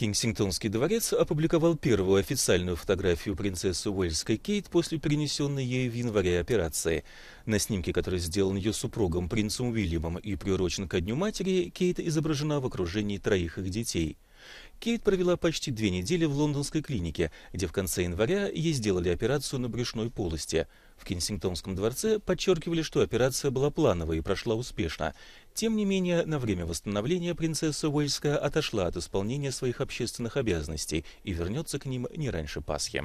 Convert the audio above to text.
Кингсингтонский дворец опубликовал первую официальную фотографию принцессы Уэльской Кейт после перенесенной ей в январе операции. На снимке, который сделан ее супругом принцем Уильямом и приурочен ко Дню матери, Кейт изображена в окружении троих их детей – Кейт провела почти две недели в лондонской клинике, где в конце января ей сделали операцию на брюшной полости. В Кенсингтонском дворце подчеркивали, что операция была плановой и прошла успешно. Тем не менее, на время восстановления принцесса Уэльская отошла от исполнения своих общественных обязанностей и вернется к ним не раньше Пасхи.